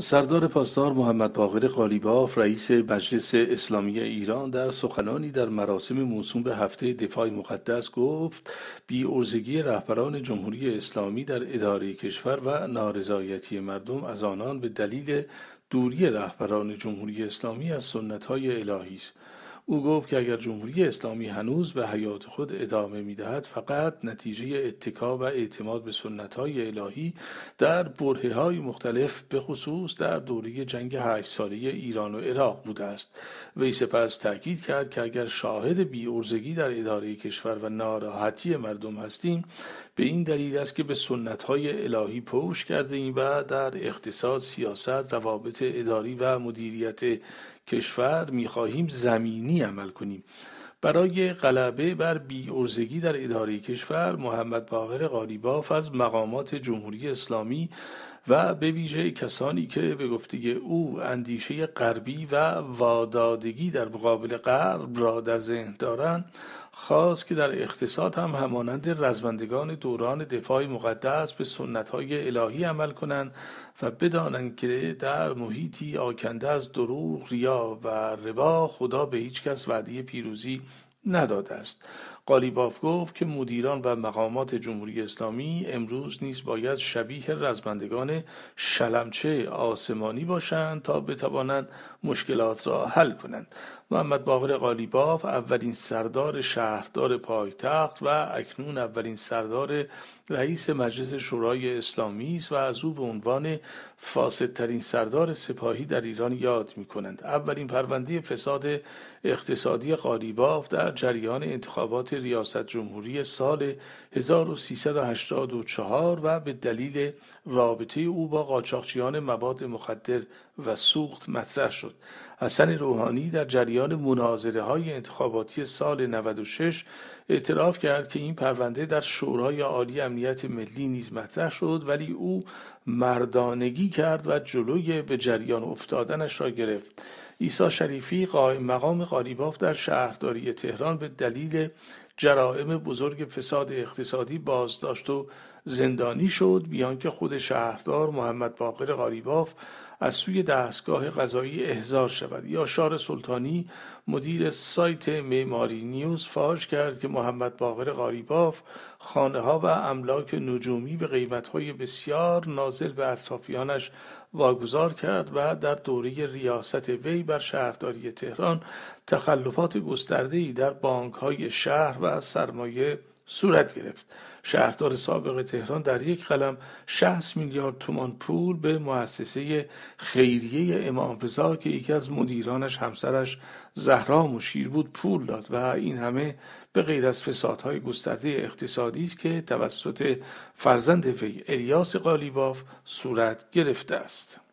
سردار پاسدار محمد باقر قالیباف رئیس مجلس اسلامی ایران در سخنانی در مراسم موسوم به هفته دفاع مقدس گفت بی ارزگی رهبران جمهوری اسلامی در اداره کشور و نارضایتی مردم از آنان به دلیل دوری رهبران جمهوری اسلامی از سنت های الهی است او گفت که اگر جمهوری اسلامی هنوز به حیات خود ادامه دهد فقط نتیجه اتکا و اعتماد به سنت های الهی در بره های مختلف به خصوص در دوره جنگ هشت ساله ایران و عراق بوده است وی سپس تاکید کرد که اگر شاهد بی ارزگی در اداره کشور و ناراحتی مردم هستیم به این دلیل است که به سنت های الهی پوش کرده ایم و در اقتصاد سیاست روابط اداری و مدیریت کشور میخواهیم زمینی عمل کنیم برای غلبه بر ارزگی در اداره کشور محمد باقر قالیباف از مقامات جمهوری اسلامی و به ویژه کسانی که به گفته او اندیشه غربی و وادادگی در مقابل غرب را در ذهن دارند خواست که در اقتصاد هم همانند رزمندگان دوران دفاع مقدس به سنت های الهی عمل کنند و بدانند که در محیطی آکنده از دروغ، ریا و ربا خدا به هیچ کس وعده پیروزی نداده است قالیباف گفت که مدیران و مقامات جمهوری اسلامی امروز نیز باید شبیه رزمندگان شلمچه آسمانی باشند تا بتوانند مشکلات را حل کنند محمد باقر قالیباف اولین سردار شهردار پایتخت و اکنون اولین سردار رئیس مجلس شورای اسلامی است و از او به عنوان فاسدترین سردار سپاهی در ایران یاد می کنند. اولین پرونده فساد اقتصادی قالیباف در جریان انتخابات ریاست جمهوری سال 1384 و به دلیل رابطه او با قاچاقچیان مواد مخدر و سوخت مطرح شد حسن روحانی در جریان مناظره های انتخاباتی سال 96 اعتراف کرد که این پرونده در شورای عالی امنیت ملی نیز مطرح شد ولی او مردانگی کرد و جلوی به جریان افتادنش را گرفت عیسی شریفی قائم مقام قالیباف در شهرداری تهران به دلیل جرائم بزرگ فساد اقتصادی بازداشت و زندانی شد بیان که خود شهردار محمد باقر غاریباف از سوی دستگاه قضایی احضار شود یا شار سلطانی مدیر سایت معماری نیوز فاش کرد که محمد باقر غاریباف خانه ها و املاک نجومی به قیمت های بسیار نازل به اطرافیانش واگذار کرد و در دوره ریاست وی بر شهرداری تهران تخلفات گسترده در بانک های شهر و سرمایه صورت گرفت شهردار سابق تهران در یک قلم 60 میلیارد تومان پول به مؤسسه خیریه امام رضا که یکی از مدیرانش همسرش زهرا مشیر بود پول داد و این همه به غیر از فسادهای گسترده اقتصادی است که توسط فرزند وی الیاس قالیباف صورت گرفته است